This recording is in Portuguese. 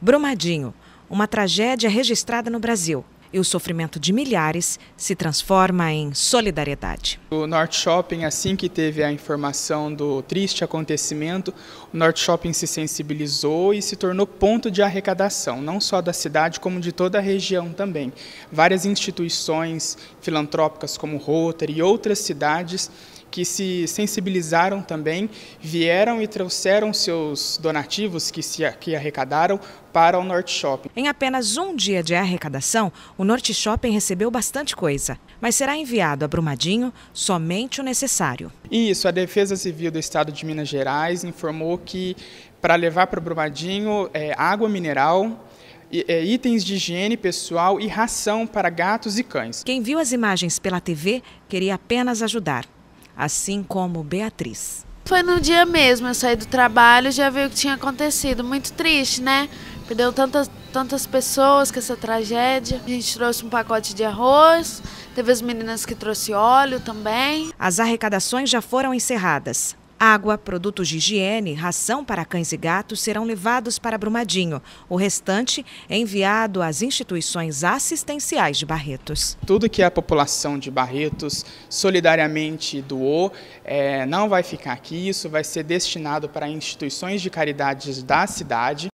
Brumadinho, uma tragédia registrada no Brasil. E o sofrimento de milhares se transforma em solidariedade. O Norte Shopping, assim que teve a informação do triste acontecimento, o Norte Shopping se sensibilizou e se tornou ponto de arrecadação, não só da cidade, como de toda a região também. Várias instituições filantrópicas, como Rotary e outras cidades, que se sensibilizaram também, vieram e trouxeram seus donativos que, se, que arrecadaram para o Norte Shopping. Em apenas um dia de arrecadação, o Norte Shopping recebeu bastante coisa, mas será enviado a Brumadinho somente o necessário. Isso, a Defesa Civil do Estado de Minas Gerais informou que para levar para o Brumadinho é, água mineral, é, itens de higiene pessoal e ração para gatos e cães. Quem viu as imagens pela TV queria apenas ajudar assim como Beatriz. Foi no dia mesmo, eu saí do trabalho já vi o que tinha acontecido. Muito triste, né? Perdeu tantas, tantas pessoas com essa tragédia. A gente trouxe um pacote de arroz, teve as meninas que trouxe óleo também. As arrecadações já foram encerradas. Água, produtos de higiene, ração para cães e gatos serão levados para Brumadinho. O restante é enviado às instituições assistenciais de Barretos. Tudo que a população de Barretos solidariamente doou é, não vai ficar aqui. Isso vai ser destinado para instituições de caridade da cidade.